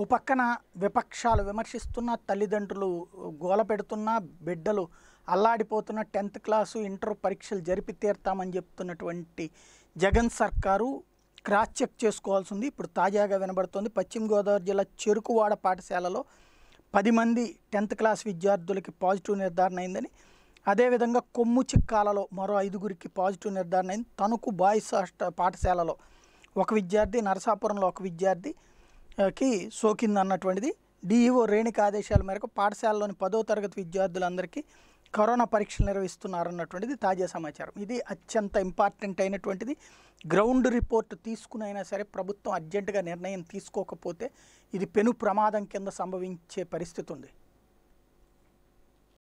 ఓ పక్కన విపక్షాలు విమర్శిస్తున్న తల్లిదండ్రులు గోల పెడుతున్న బిడ్డలు అల్లాడిపోతున్న టెన్త్ క్లాసు ఇంటర్ పరీక్షలు జరిపి తీర్తామని చెప్తున్నటువంటి జగన్ సర్కారు క్రాస్ చెక్ చేసుకోవాల్సింది ఇప్పుడు తాజాగా వినబడుతోంది పశ్చిమ గోదావరి జిల్లా చెరుకువాడ పాఠశాలలో పది మంది టెన్త్ క్లాస్ విద్యార్థులకి పాజిటివ్ నిర్ధారణ అయిందని అదేవిధంగా కొమ్ము చిక్కాలలో మరో ఐదుగురికి పాజిటివ్ నిర్ధారణ అయింది తణుకు బాయ్స్ పాఠశాలలో ఒక విద్యార్థి నరసాపురంలో ఒక విద్యార్థి కి సోకింది అన్నటువంటిది డిఈఓ e రేణుక ఆదేశాల మేరకు పాఠశాలలోని పదో తరగతి విద్యార్థులందరికీ కరోనా పరీక్షలు నిర్వహిస్తున్నారన్నటువంటిది తాజా సమాచారం ఇది అత్యంత ఇంపార్టెంట్ అయినటువంటిది గ్రౌండ్ రిపోర్ట్ తీసుకునైనా సరే ప్రభుత్వం అర్జెంటుగా నిర్ణయం తీసుకోకపోతే ఇది పెను ప్రమాదం కింద సంభవించే పరిస్థితి ఉంది